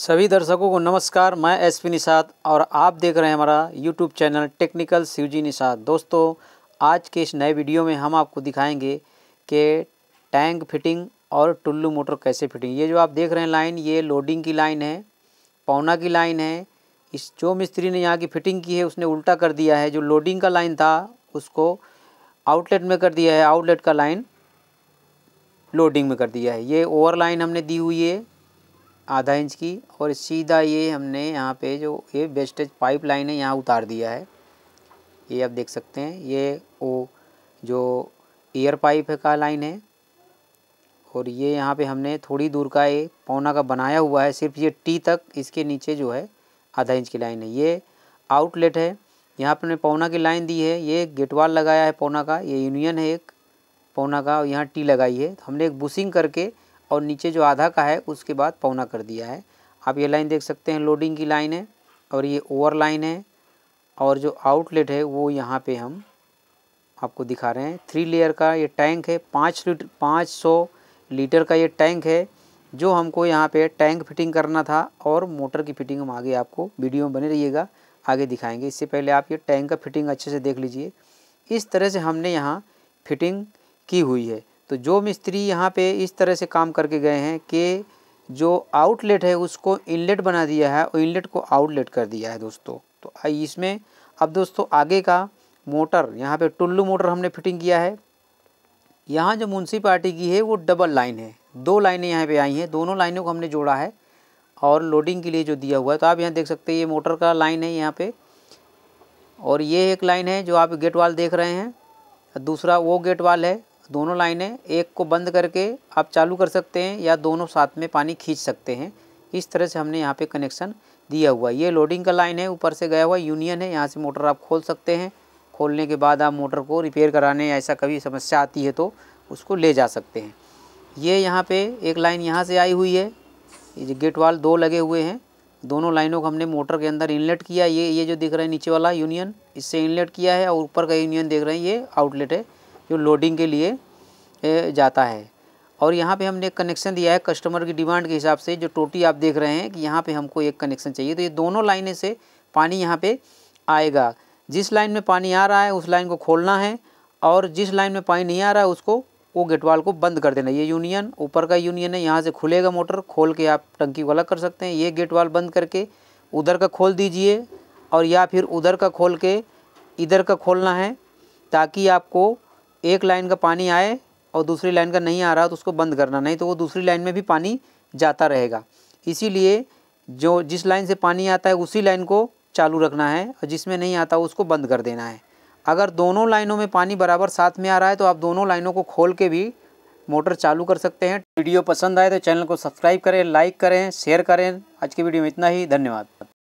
सभी दर्शकों को नमस्कार मैं एस पी निषाद और आप देख रहे हैं हमारा YouTube channel technical G Nishad दोस्तों आज के इस नए वीडियो में हम आपको दिखाएंगे कि टैंक फिटिंग और टुल्लू मोटर कैसे फिटिंग ये जो आप देख रहे हैं लाइन ये लोडिंग की लाइन है पौना की लाइन है इस जो मिस्त्री ने यहाँ की फिटिंग की है उसने उल्टा कर दिया है जो लोडिंग का लाइन था उसको आउटलेट में कर दिया है आउटलेट का लाइन लोडिंग में कर दिया है ये ओवर लाइन हमने दी हुई है आधा इंच की और सीधा ये हमने यहाँ पे जो ये वेस्टेज पाइप लाइन है यहाँ उतार दिया है ये आप देख सकते हैं ये वो जो एयर पाइप का लाइन है और ये यहाँ पे हमने थोड़ी दूर का ये पौना का बनाया हुआ है सिर्फ ये टी तक इसके नीचे जो है आधा इंच की लाइन है ये आउटलेट है यहाँ पर हमने पौना की लाइन दी है ये गेटवाल लगाया है पौना का ये यूनियन है एक पौना का और यहाँ टी लगाई है तो हमने एक बुशिंग करके और नीचे जो आधा का है उसके बाद पौना कर दिया है आप ये लाइन देख सकते हैं लोडिंग की लाइन है और ये ओवर लाइन है और जो आउटलेट है वो यहाँ पे हम आपको दिखा रहे हैं थ्री लेयर का ये टैंक है पाँच लीटर पाँच सौ लीटर का ये टैंक है जो हमको यहाँ पे टैंक फिटिंग करना था और मोटर की फिटिंग हम आगे आपको वीडियो में बने रहिएगा आगे दिखाएंगे इससे पहले आप ये टैंक का फिटिंग अच्छे से देख लीजिए इस तरह से हमने यहाँ फिटिंग की हुई है तो जो मिस्त्री यहाँ पे इस तरह से काम करके गए हैं कि जो आउटलेट है उसको इनलेट बना दिया है और इनलेट को आउटलेट कर दिया है दोस्तों तो इसमें अब दोस्तों आगे का मोटर यहाँ पे टुल्लू मोटर हमने फिटिंग किया है यहाँ जो म्यूनसिपाली की है वो डबल लाइन है दो लाइनें यहाँ पे आई हैं दोनों लाइनों को हमने जोड़ा है और लोडिंग के लिए जो दिया हुआ है तो आप यहाँ देख सकते हैं ये मोटर का लाइन है यहाँ पे और ये एक लाइन है जो आप गेट वाल देख रहे हैं दूसरा वो गेट वाल है दोनों लाइनें एक को बंद करके आप चालू कर सकते हैं या दोनों साथ में पानी खींच सकते हैं इस तरह से हमने यहाँ पे कनेक्शन दिया हुआ ये लोडिंग का लाइन है ऊपर से गया हुआ यूनियन है यहाँ से मोटर आप खोल सकते हैं खोलने के बाद आप मोटर को रिपेयर कराने ऐसा कभी समस्या आती है तो उसको ले जा सकते हैं ये यहाँ पर एक लाइन यहाँ से आई हुई है ये गेट वाल दो लगे हुए हैं दोनों लाइनों को हमने मोटर के अंदर इनलेट किया ये ये जो दिख रहा है नीचे वाला यूनियन इससे इनलेट किया है और ऊपर का यूनियन देख रहे हैं ये आउटलेट है जो लोडिंग के लिए जाता है और यहाँ पे हमने कनेक्शन दिया है कस्टमर की डिमांड के हिसाब से जो टोटी आप देख रहे हैं कि यहाँ पे हमको एक कनेक्शन चाहिए तो ये दोनों लाइनें से पानी यहाँ पे आएगा जिस लाइन में पानी आ रहा है उस लाइन को खोलना है और जिस लाइन में पानी नहीं आ रहा है उसको वो गेटवाल को बंद कर देना ये यूनियन ऊपर का यूनियन है यहाँ से खुलेगा मोटर खोल के आप टंकी को अलग कर सकते हैं ये गेटवाल बंद करके उधर का खोल दीजिए और या फिर उधर का खोल के इधर का खोलना है ताकि आपको एक लाइन का पानी आए और दूसरी लाइन का नहीं आ रहा तो उसको बंद करना नहीं तो वो दूसरी लाइन में भी पानी जाता रहेगा इसीलिए जो जिस लाइन से पानी आता है उसी लाइन को चालू रखना है और जिसमें नहीं आता उसको बंद कर देना है अगर दोनों लाइनों में पानी बराबर साथ में आ रहा है तो आप दोनों लाइनों को खोल के भी मोटर चालू कर सकते हैं वीडियो पसंद आए तो चैनल को सब्सक्राइब करें लाइक करें शेयर करें आज की वीडियो में इतना ही धन्यवाद